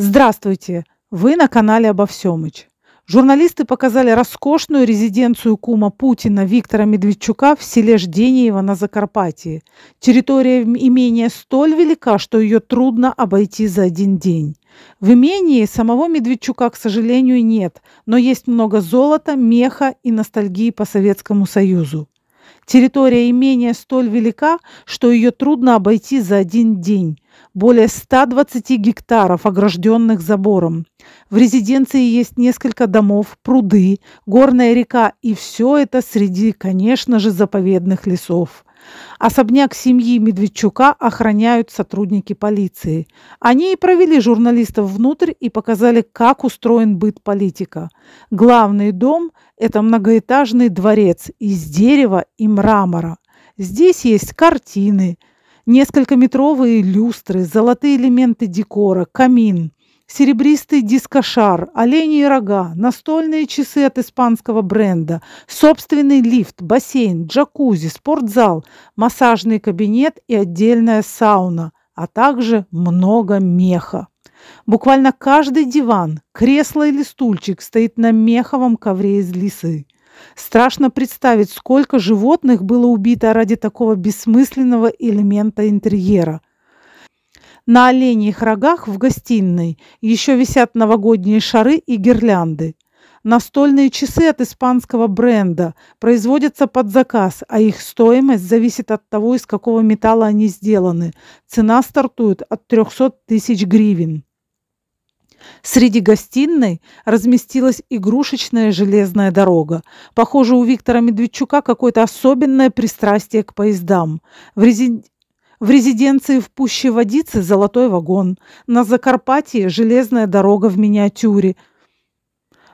Здравствуйте! Вы на канале «Обо всемыч». Журналисты показали роскошную резиденцию кума Путина Виктора Медведчука в селе Ждениево на Закарпатье. Территория имения столь велика, что ее трудно обойти за один день. В имении самого Медведчука, к сожалению, нет, но есть много золота, меха и ностальгии по Советскому Союзу. Территория имения столь велика, что ее трудно обойти за один день. Более 120 гектаров, огражденных забором. В резиденции есть несколько домов, пруды, горная река, и все это среди, конечно же, заповедных лесов. Особняк семьи Медведчука охраняют сотрудники полиции. Они и провели журналистов внутрь и показали, как устроен быт политика. Главный дом – это многоэтажный дворец из дерева и мрамора. Здесь есть картины, несколькометровые люстры, золотые элементы декора, камин серебристый дискошар, оленьи рога, настольные часы от испанского бренда, собственный лифт, бассейн, джакузи, спортзал, массажный кабинет и отдельная сауна, а также много меха. Буквально каждый диван, кресло или стульчик стоит на меховом ковре из лисы. Страшно представить, сколько животных было убито ради такого бессмысленного элемента интерьера. На оленьих рогах в гостиной еще висят новогодние шары и гирлянды. Настольные часы от испанского бренда производятся под заказ, а их стоимость зависит от того, из какого металла они сделаны. Цена стартует от 300 тысяч гривен. Среди гостиной разместилась игрушечная железная дорога. Похоже, у Виктора Медведчука какое-то особенное пристрастие к поездам. В, резин... В резиденции в Пуще Водицы золотой вагон. На Закарпатье железная дорога в миниатюре.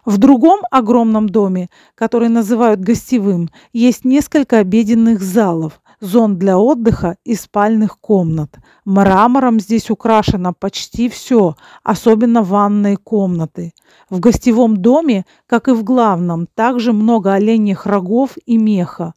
В другом огромном доме, который называют гостевым, есть несколько обеденных залов, зон для отдыха и спальных комнат. Мрамором здесь украшено почти все, особенно ванные комнаты. В гостевом доме, как и в главном, также много оленьих рогов и меха.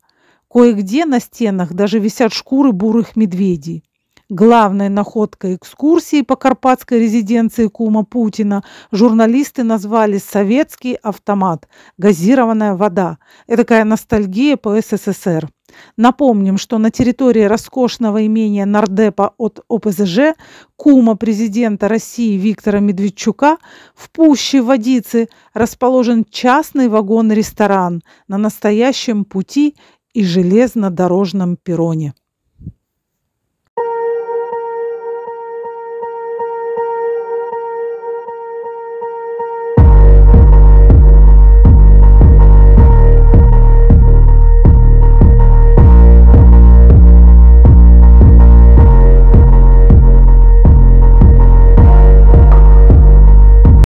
Кое-где на стенах даже висят шкуры бурых медведей. Главной находкой экскурсии по карпатской резиденции кума Путина журналисты назвали «Советский автомат. Газированная вода». это Этакая ностальгия по СССР. Напомним, что на территории роскошного имения Нардепа от ОПЗЖ кума президента России Виктора Медведчука в пуще водицы расположен частный вагон-ресторан на настоящем пути и железнодорожном перроне.